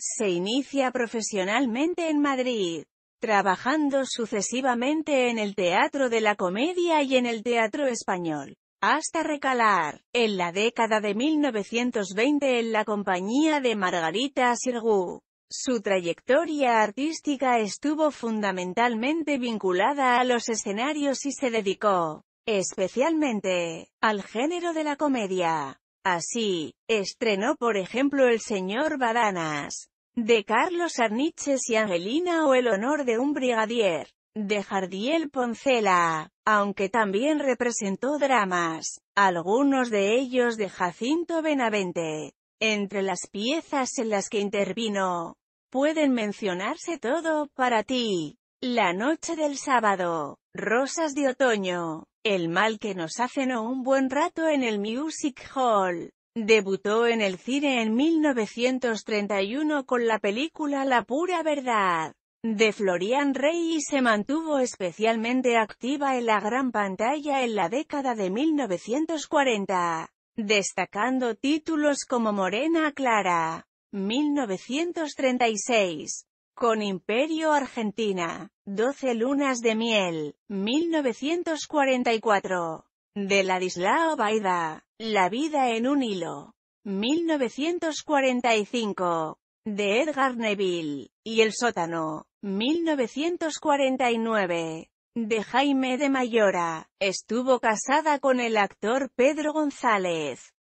Se inicia profesionalmente en Madrid, trabajando sucesivamente en el Teatro de la Comedia y en el Teatro Español, hasta recalar, en la década de 1920 en la compañía de Margarita Sirgu. Su trayectoria artística estuvo fundamentalmente vinculada a los escenarios y se dedicó, especialmente, al género de la comedia. Así, estrenó por ejemplo El señor Badanas, de Carlos Arniches y Angelina o El honor de un brigadier, de Jardiel Poncela, aunque también representó dramas, algunos de ellos de Jacinto Benavente. Entre las piezas en las que intervino, pueden mencionarse todo para ti. La noche del sábado, Rosas de otoño, el mal que nos hacen o un buen rato en el Music Hall. Debutó en el cine en 1931 con la película La pura verdad de Florian Rey y se mantuvo especialmente activa en la gran pantalla en la década de 1940, destacando títulos como Morena Clara, 1936, con Imperio Argentina, 12 lunas de miel, 1944. De Ladislao Baida. La vida en un hilo. 1945. De Edgar Neville. Y el sótano. 1949. De Jaime de Mayora. Estuvo casada con el actor Pedro González.